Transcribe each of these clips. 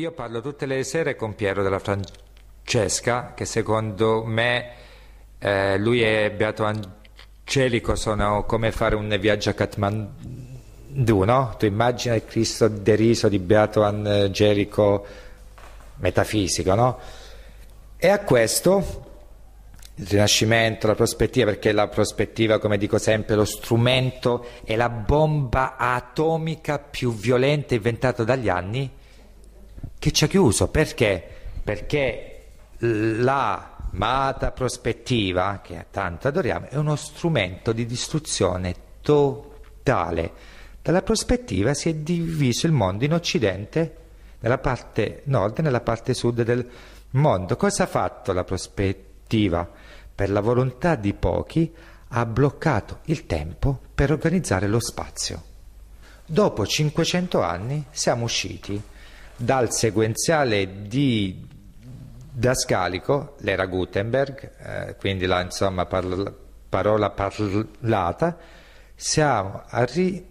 Io parlo tutte le sere con Piero della Francesca, che secondo me eh, lui e Beato Angelico sono come fare un viaggio a Kathmandu, no? Tu immagina il Cristo deriso di Beato Angelico metafisico, no? E a questo il rinascimento, la prospettiva, perché la prospettiva, come dico sempre, lo strumento è la bomba atomica più violenta inventata dagli anni che ci ha chiuso perché? Perché la Mata prospettiva, che tanto adoriamo, è uno strumento di distruzione totale. Dalla prospettiva si è diviso il mondo in Occidente, nella parte nord e nella parte sud del mondo. Cosa ha fatto la prospettiva? Per la volontà di pochi ha bloccato il tempo per organizzare lo spazio. Dopo 500 anni siamo usciti dal sequenziale di Dascalico, l'era Gutenberg, eh, quindi la insomma, parla, parola parlata, siamo arrivati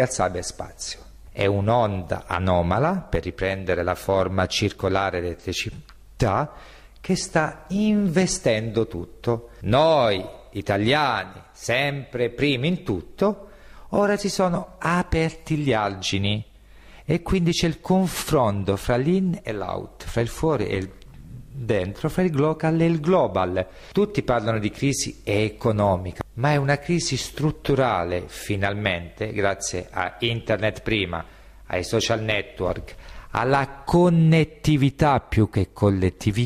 al cyberspazio. È un'onda anomala, per riprendere la forma circolare dell'elettricità, che sta investendo tutto. Noi, italiani, sempre primi in tutto, ora si sono aperti gli algini e quindi c'è il confronto fra l'in e l'out, fra il fuori e il dentro, fra il local e il global. Tutti parlano di crisi economica, ma è una crisi strutturale, finalmente, grazie a internet prima, ai social network, alla connettività più che collettività,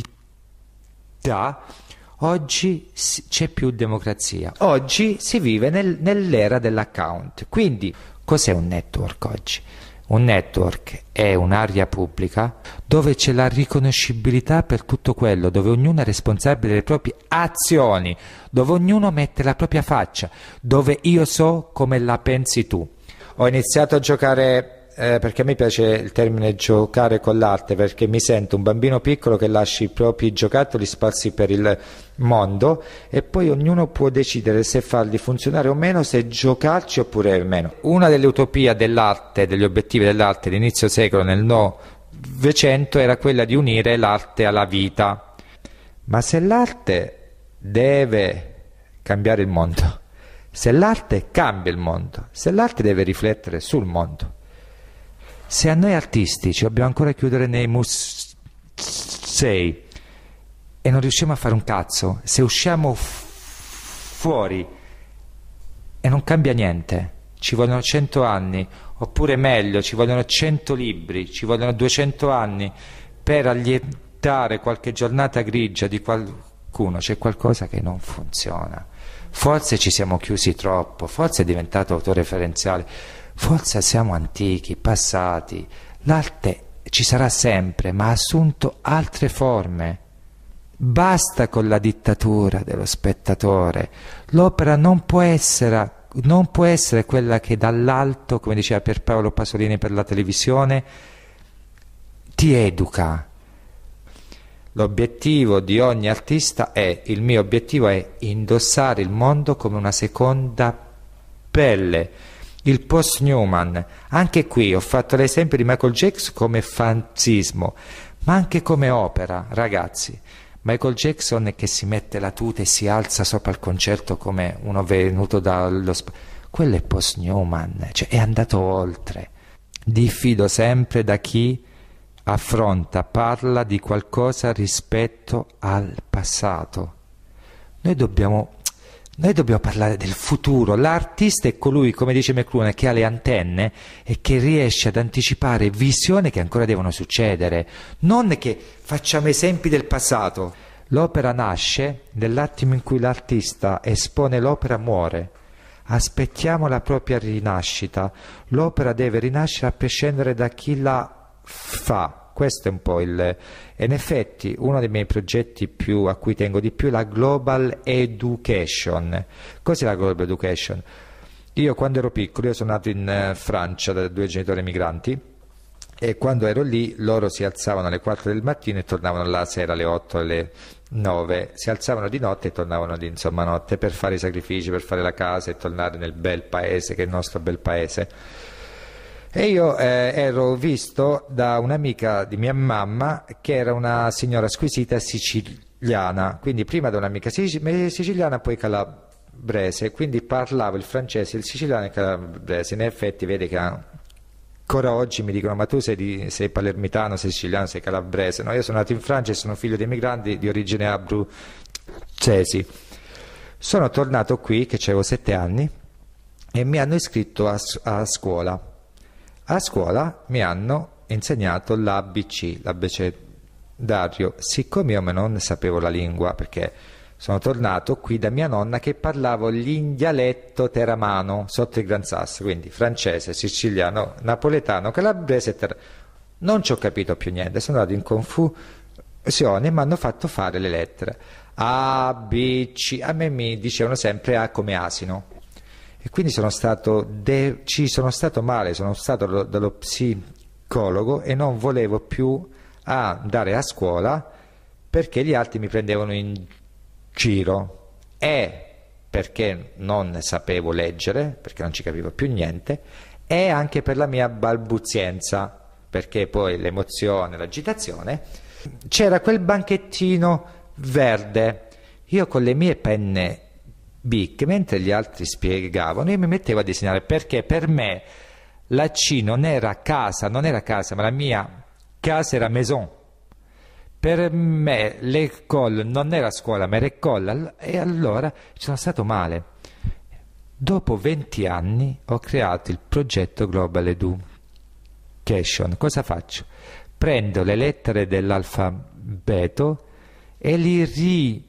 oggi c'è più democrazia. Oggi si vive nel, nell'era dell'account. Quindi, cos'è un network oggi? Un network è un'area pubblica dove c'è la riconoscibilità per tutto quello, dove ognuno è responsabile delle proprie azioni, dove ognuno mette la propria faccia, dove io so come la pensi tu. Ho iniziato a giocare eh, perché a me piace il termine giocare con l'arte, perché mi sento un bambino piccolo che lascia i propri giocattoli sparsi per il mondo e poi ognuno può decidere se farli funzionare o meno, se giocarci oppure meno. Una delle utopie dell'arte, degli obiettivi dell'arte dell'inizio secolo nel Novecento era quella di unire l'arte alla vita. Ma se l'arte deve cambiare il mondo, se l'arte cambia il mondo, se l'arte deve riflettere sul mondo, se a noi artisti ci dobbiamo ancora chiudere nei musei e non riusciamo a fare un cazzo, se usciamo fuori e non cambia niente, ci vogliono 100 anni, oppure meglio, ci vogliono 100 libri, ci vogliono 200 anni per allietare qualche giornata grigia di qualcuno, c'è qualcosa che non funziona. Forse ci siamo chiusi troppo, forse è diventato autoreferenziale. Forse siamo antichi, passati, l'arte ci sarà sempre, ma ha assunto altre forme. Basta con la dittatura dello spettatore. L'opera non può essere non può essere quella che dall'alto, come diceva Pier Paolo Pasolini per la televisione, ti educa. L'obiettivo di ogni artista è, il mio obiettivo è indossare il mondo come una seconda pelle, il post Newman. Anche qui ho fatto l'esempio di Michael Jackson come fanzismo, ma anche come opera, ragazzi. Michael Jackson è che si mette la tuta e si alza sopra il concerto come uno venuto dallo spazio. Quello è post Newman, cioè è andato oltre. Diffido sempre da chi affronta, parla di qualcosa rispetto al passato. Noi dobbiamo noi dobbiamo parlare del futuro. L'artista è colui, come dice McLuhan, che ha le antenne e che riesce ad anticipare visioni che ancora devono succedere. Non che facciamo esempi del passato. L'opera nasce nell'attimo in cui l'artista espone l'opera muore. Aspettiamo la propria rinascita. L'opera deve rinascere a prescindere da chi la fa questo è un po' il... in effetti uno dei miei progetti più, a cui tengo di più è la Global Education. Cos'è la Global Education? Io quando ero piccolo, io sono nato in eh, Francia da due genitori migranti, e quando ero lì loro si alzavano alle 4 del mattino e tornavano la sera alle 8, alle 9, si alzavano di notte e tornavano di insomma notte per fare i sacrifici, per fare la casa e tornare nel bel paese che è il nostro bel paese. E io eh, ero visto da un'amica di mia mamma che era una signora squisita siciliana, quindi prima da un'amica siciliana poi calabrese, quindi parlavo il francese, il siciliano e il calabrese, in effetti vede che ancora oggi mi dicono ma tu sei, di, sei palermitano, sei siciliano, sei calabrese, no, io sono nato in Francia e sono figlio di emigranti di origine abruzzesi. Sono tornato qui che avevo sette anni e mi hanno iscritto a, a scuola a scuola mi hanno insegnato l'ABC, l'abecedario, siccome io non sapevo la lingua perché sono tornato qui da mia nonna che parlavo l'indialetto teramano sotto il Gran Sasso, quindi francese, siciliano, napoletano, calabrese, ter... non ci ho capito più niente, sono andato in confusione e mi hanno fatto fare le lettere. A, B, C, a me mi dicevano sempre A come asino e quindi sono stato de- ci sono stato male, sono stato lo- dallo psicologo e non volevo più andare a scuola perché gli altri mi prendevano in giro e perché non sapevo leggere, perché non ci capivo più niente, e anche per la mia balbuzienza, perché poi l'emozione, l'agitazione. C'era quel banchettino verde. Io con le mie penne Bic, mentre gli altri spiegavano, io mi mettevo a disegnare perché per me la C non era casa, non era casa, ma la mia casa era maison. Per me l'école non era scuola, ma era école, e allora ci sono stato male. Dopo 20 anni ho creato il progetto Global Education. Cosa faccio? Prendo le lettere dell'alfabeto e li ri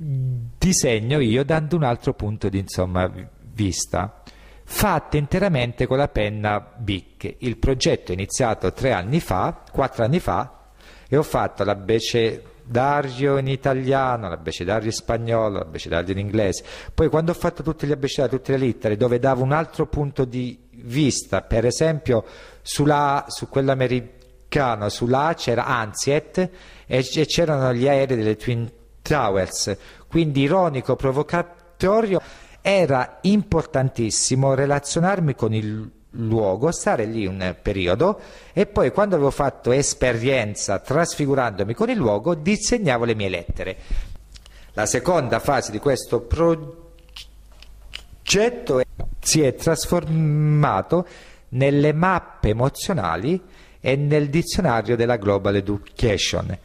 disegno io dando un altro punto di insomma, vista fatta interamente con la penna Bic. Il progetto è iniziato tre anni fa, quattro anni fa, e ho fatto l'abbecedario in italiano, l'abbecedario in spagnolo, l'abbecedario in inglese. Poi quando ho fatto tutti gli abbecedari, tutte le lettere, dove davo un altro punto di vista, per esempio sulla, su quella americana, sulla c'era Ansiet e c'erano gli aerei delle Twin Towers, quindi ironico, provocatorio, era importantissimo relazionarmi con il luogo, stare lì un periodo e poi quando avevo fatto esperienza trasfigurandomi con il luogo disegnavo le mie lettere. La seconda fase di questo progetto si è trasformato nelle mappe emozionali e nel dizionario della Global Education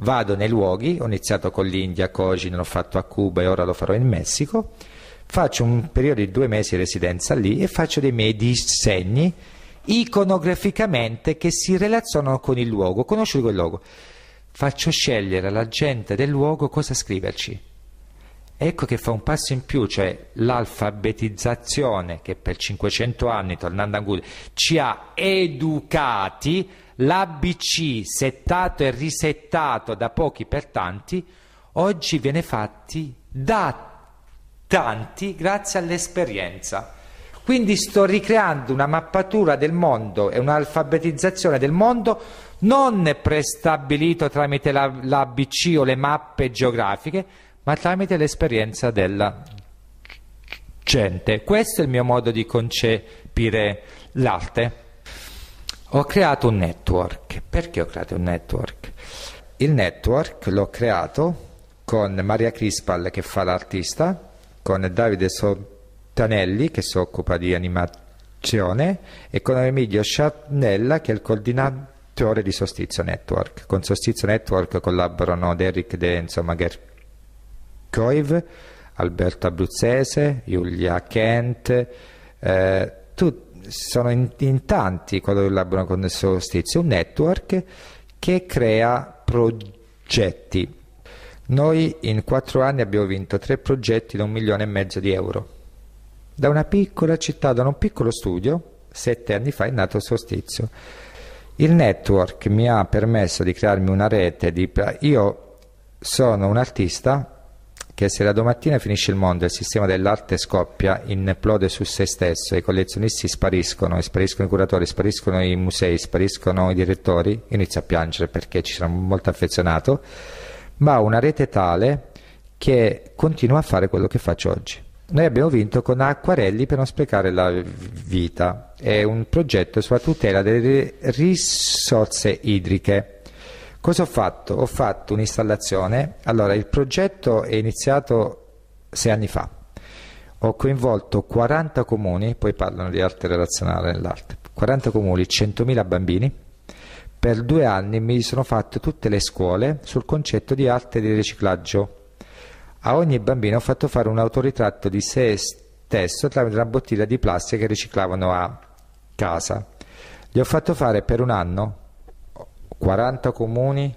vado nei luoghi, ho iniziato con l'India, Cogin, l'ho fatto a Cuba e ora lo farò in Messico, faccio un periodo di due mesi di residenza lì e faccio dei miei disegni iconograficamente che si relazionano con il luogo, conosciuto quel luogo. Faccio scegliere alla gente del luogo cosa scriverci. Ecco che fa un passo in più, cioè l'alfabetizzazione che per 500 anni, tornando a Angulli, ci ha educati l'ABC settato e risettato da pochi per tanti, oggi viene fatti da tanti grazie all'esperienza. Quindi sto ricreando una mappatura del mondo e un'alfabetizzazione del mondo non prestabilito tramite la, l'ABC o le mappe geografiche, ma tramite l'esperienza della gente. Questo è il mio modo di concepire l'arte. Ho creato un network. Perché ho creato un network? Il network l'ho creato con Maria Crispal che fa l'artista, con Davide Sottanelli che si occupa di animazione e con Emilio Sciarnella che è il coordinatore di Sostizio Network. Con Sostizio Network collaborano Derek De, insomma, Gercoiv, Alberto Abruzzese, Giulia Kent, eh, tutti sono in, in tanti quando che elaborano con il suo stesso, un network che crea progetti. Noi in quattro anni abbiamo vinto tre progetti da un milione e mezzo di euro. Da una piccola città, da un piccolo studio, sette anni fa è nato Sostizio. Il network mi ha permesso di crearmi una rete, di... io sono un artista che se la domattina finisce il mondo e il sistema dell'arte scoppia, implode su se stesso, i collezionisti spariscono, spariscono i curatori, spariscono i musei, spariscono i direttori, io inizio a piangere perché ci sono molto affezionato, ma una rete tale che continua a fare quello che faccio oggi. Noi abbiamo vinto con Acquarelli per non sprecare la vita, è un progetto sulla tutela delle risorse idriche Cosa ho fatto? Ho fatto un'installazione, allora il progetto è iniziato sei anni fa, ho coinvolto 40 comuni, poi parlano di arte relazionale nell'arte, 40 comuni, 100.000 bambini, per due anni mi sono fatto tutte le scuole sul concetto di arte di riciclaggio. A ogni bambino ho fatto fare un autoritratto di sé stesso tramite una bottiglia di plastica che riciclavano a casa. Gli ho fatto fare per un anno 40 comuni,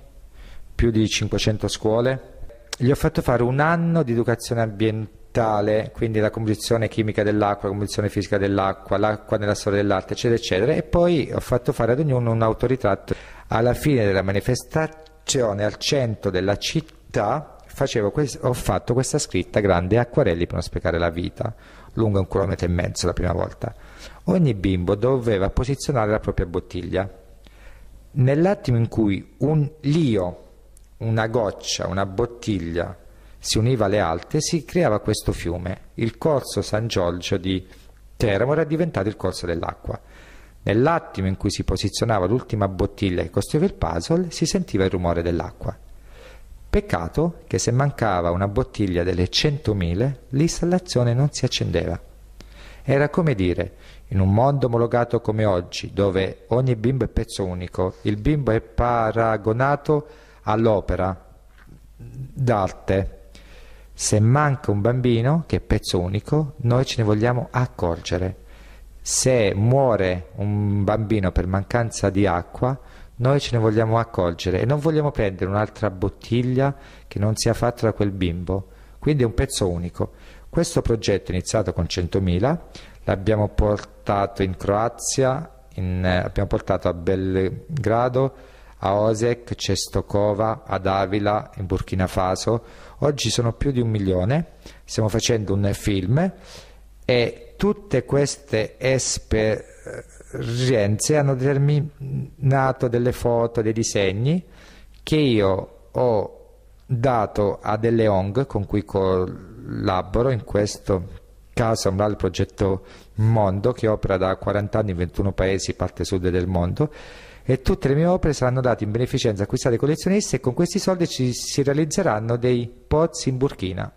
più di 500 scuole. Gli ho fatto fare un anno di educazione ambientale, quindi la composizione chimica dell'acqua, la composizione fisica dell'acqua, l'acqua nella storia dell'arte, eccetera, eccetera. E poi ho fatto fare ad ognuno un autoritratto. Alla fine della manifestazione, al centro della città, questo, ho fatto questa scritta grande acquarelli per non sprecare la vita, lunga un chilometro e mezzo la prima volta. Ogni bimbo doveva posizionare la propria bottiglia Nell'attimo in cui un lio, una goccia, una bottiglia si univa alle alte, si creava questo fiume. Il corso San Giorgio di Teramo era diventato il corso dell'acqua. Nell'attimo in cui si posizionava l'ultima bottiglia che costruiva il puzzle, si sentiva il rumore dell'acqua. Peccato che se mancava una bottiglia delle 100.000, l'installazione non si accendeva. Era come dire, in un mondo omologato come oggi, dove ogni bimbo è pezzo unico, il bimbo è paragonato all'opera d'arte. Se manca un bambino, che è pezzo unico, noi ce ne vogliamo accorgere. Se muore un bambino per mancanza di acqua, noi ce ne vogliamo accorgere e non vogliamo prendere un'altra bottiglia che non sia fatta da quel bimbo. Quindi è un pezzo unico. Questo progetto iniziato con 100.000 l'abbiamo portato in Croazia, in, eh, abbiamo portato a Belgrado, a Osek, Cestokova, ad Avila, in Burkina Faso. Oggi sono più di un milione, stiamo facendo un film e tutte queste esperienze hanno determinato delle foto, dei disegni che io ho dato a delle ONG con cui collaboravo collaboro in questo caso un altro progetto Mondo che opera da 40 anni in 21 paesi, parte sud del mondo e tutte le mie opere saranno date in beneficenza acquistate ai collezionisti e con questi soldi ci, si realizzeranno dei pozzi in Burkina.